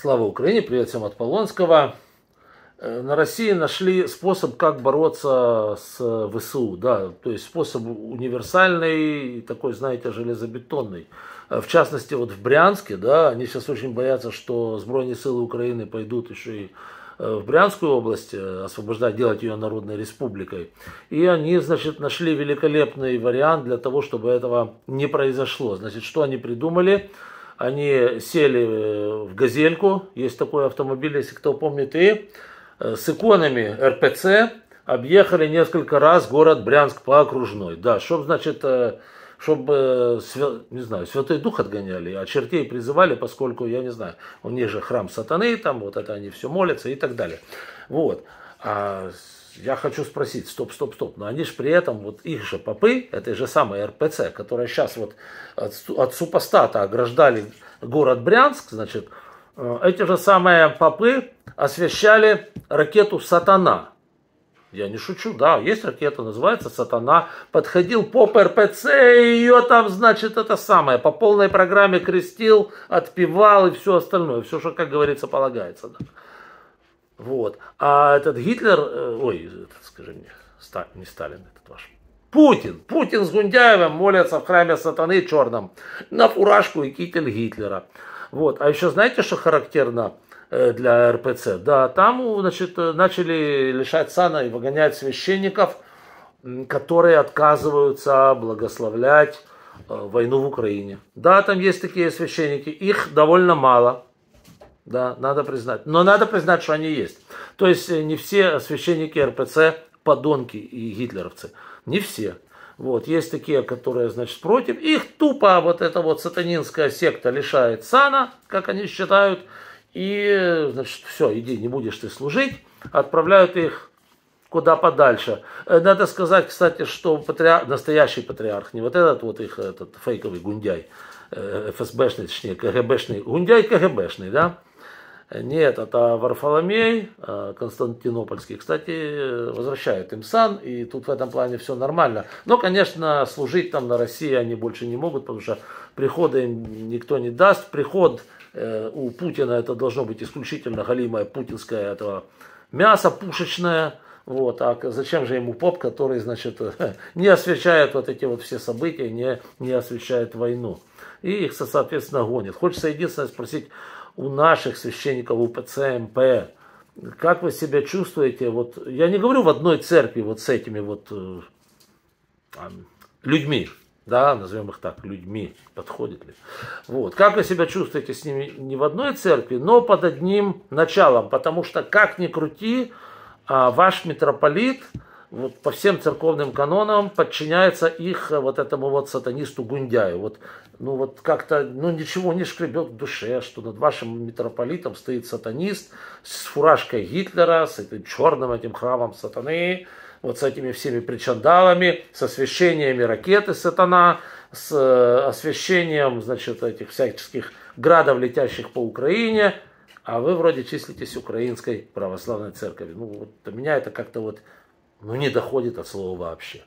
Слава Украине, привет всем от Полонского. Э, на России нашли способ, как бороться с э, ВСУ. Да, то есть способ универсальный, такой, знаете, железобетонный. Э, в частности, вот в Брянске, да, они сейчас очень боятся, что сброни силы Украины пойдут еще и в Брянскую область, освобождать, делать ее народной республикой. И они, значит, нашли великолепный вариант для того, чтобы этого не произошло. Значит, что они придумали? Они сели э, в «Газельку», есть такой автомобиль, если кто помнит, и э, с иконами РПЦ объехали несколько раз город Брянск по окружной. Да, чтобы, значит, э, чтобы, не знаю, Святой Дух отгоняли, а чертей призывали, поскольку, я не знаю, у них же храм сатаны, там вот это они все молятся и так далее. Вот. А, я хочу спросить, стоп, стоп, стоп, но они же при этом, вот их же попы, этой же самой РПЦ, которая сейчас вот от, от супостата ограждали город Брянск, значит, э, эти же самые попы освещали ракету «Сатана». Я не шучу, да, есть ракета, называется «Сатана». Подходил поп РПЦ, и ее там, значит, это самое, по полной программе крестил, отпевал и все остальное. Все, что, как говорится, полагается. Да. Вот. А этот Гитлер, э, ой, этот, скажи мне, Сталь, не Сталин, этот ваш. Путин. Путин с Гундяевым молятся в храме сатаны черном на фуражку и китель Гитлера. Вот. А еще знаете, что характерно э, для РПЦ? Да, там значит, э, начали лишать сана и выгонять священников, которые отказываются благословлять войну в Украине. Да, там есть такие священники, их довольно мало – да, надо признать. Но надо признать, что они есть. То есть э, не все священники РПЦ подонки и гитлеровцы. Не все. Вот, есть такие, которые, значит, против. Их тупо вот эта вот сатанинская секта лишает сана, как они считают. И, значит, все, иди, не будешь ты служить. Отправляют их куда подальше. Э, надо сказать, кстати, что патриар... настоящий патриарх, не вот этот вот их этот фейковый гундяй, э, ФСБшный, точнее, КГБшный, гундяй КГБшный, да, нет, это Варфоломей э, Константинопольский, кстати, возвращают им сан, и тут в этом плане все нормально. Но, конечно, служить там на России они больше не могут, потому что прихода им никто не даст. Приход э, у Путина это должно быть исключительно галимое путинское этого мясо пушечное, вот, а зачем же ему поп, который, значит, не освещает вот эти вот все события, не, не освещает войну. И их, соответственно, гонят. Хочется единственное спросить у наших священников у ПЦМП, как вы себя чувствуете, вот, я не говорю в одной церкви вот с этими вот э, людьми, да, назовем их так, людьми, подходит ли. Вот. Как вы себя чувствуете с ними не в одной церкви, но под одним началом, потому что как ни крути, а ваш митрополит вот, по всем церковным канонам подчиняется их э, вот этому вот сатанисту Гундяю. Вот, ну вот как-то, ну ничего не шкребет в душе, что над вашим митрополитом стоит сатанист с фуражкой Гитлера, с этим черным этим храмом сатаны, вот с этими всеми причандалами, с освещениями ракеты сатана, с э, освещением, значит, этих всяческих градов, летящих по Украине – а вы вроде числитесь украинской православной церковью. Ну, вот, меня это как-то вот ну, не доходит от слова вообще.